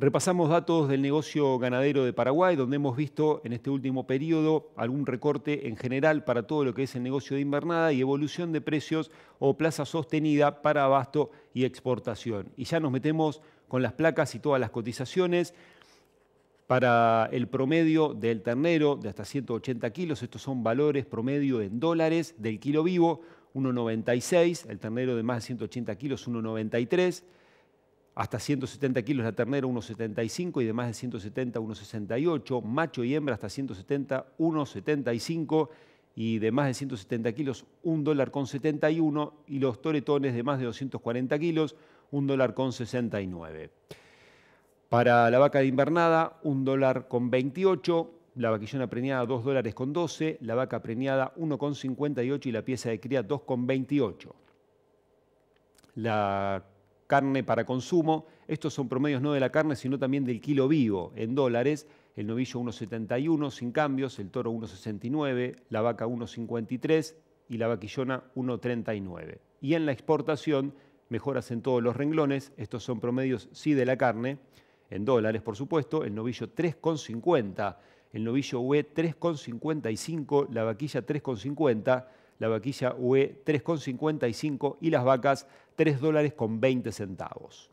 Repasamos datos del negocio ganadero de Paraguay, donde hemos visto en este último periodo algún recorte en general para todo lo que es el negocio de invernada y evolución de precios o plaza sostenida para abasto y exportación. Y ya nos metemos con las placas y todas las cotizaciones. Para el promedio del ternero de hasta 180 kilos, estos son valores promedio en dólares del kilo vivo, 1,96, el ternero de más de 180 kilos, 1,93 hasta 170 kilos la ternera, 1,75 y de más de 170, 1,68. Macho y hembra hasta 170, 1,75 y de más de 170 kilos, 1 dólar con 71. Y los toretones de más de 240 kilos, 1 dólar con 69. Para la vaca de invernada, 1 dólar con 28. La vaquillona preñada, 2 dólares con 12. La vaca preñada, 1,58 y la pieza de cría, 2,28. La carne para consumo. Estos son promedios no de la carne, sino también del kilo vivo en dólares. El novillo 1,71 sin cambios, el toro 1,69, la vaca 1,53 y la vaquillona 1,39. Y en la exportación, mejoras en todos los renglones. Estos son promedios sí de la carne, en dólares por supuesto. El novillo 3,50, el novillo UE 3,55, la vaquilla 3,50 la vaquilla UE 3,55 y las vacas 3 dólares con 20 centavos.